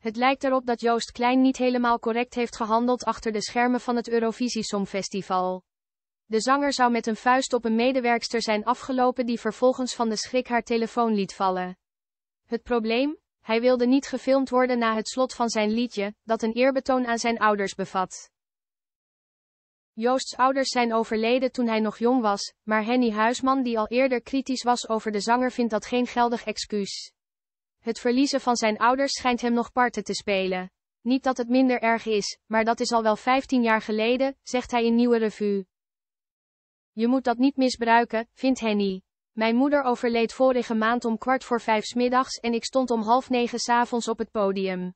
Het lijkt erop dat Joost Klein niet helemaal correct heeft gehandeld achter de schermen van het Eurovisie Songfestival. De zanger zou met een vuist op een medewerkster zijn afgelopen die vervolgens van de schrik haar telefoon liet vallen. Het probleem? Hij wilde niet gefilmd worden na het slot van zijn liedje, dat een eerbetoon aan zijn ouders bevat. Joost's ouders zijn overleden toen hij nog jong was, maar Henny Huisman die al eerder kritisch was over de zanger vindt dat geen geldig excuus. Het verliezen van zijn ouders schijnt hem nog parten te spelen. Niet dat het minder erg is, maar dat is al wel 15 jaar geleden, zegt hij in Nieuwe Revue. Je moet dat niet misbruiken, vindt Henny. Mijn moeder overleed vorige maand om kwart voor vijf s middags en ik stond om half negen s avonds op het podium.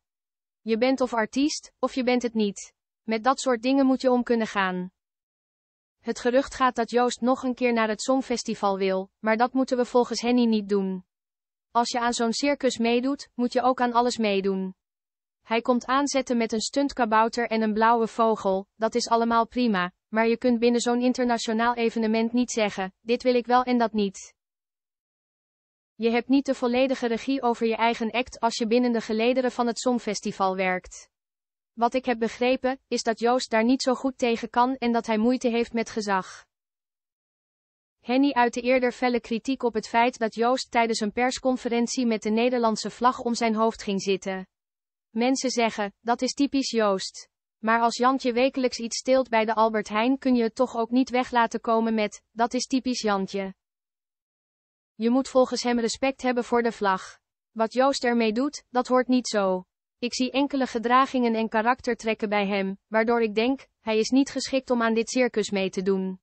Je bent of artiest, of je bent het niet. Met dat soort dingen moet je om kunnen gaan. Het gerucht gaat dat Joost nog een keer naar het Songfestival wil, maar dat moeten we volgens Henny niet doen. Als je aan zo'n circus meedoet, moet je ook aan alles meedoen. Hij komt aanzetten met een stuntkabouter en een blauwe vogel, dat is allemaal prima, maar je kunt binnen zo'n internationaal evenement niet zeggen, dit wil ik wel en dat niet. Je hebt niet de volledige regie over je eigen act als je binnen de gelederen van het Songfestival werkt. Wat ik heb begrepen, is dat Joost daar niet zo goed tegen kan en dat hij moeite heeft met gezag. Henny de eerder felle kritiek op het feit dat Joost tijdens een persconferentie met de Nederlandse vlag om zijn hoofd ging zitten. Mensen zeggen, dat is typisch Joost. Maar als Jantje wekelijks iets steelt bij de Albert Heijn kun je het toch ook niet weg laten komen met, dat is typisch Jantje. Je moet volgens hem respect hebben voor de vlag. Wat Joost ermee doet, dat hoort niet zo. Ik zie enkele gedragingen en karaktertrekken bij hem, waardoor ik denk, hij is niet geschikt om aan dit circus mee te doen.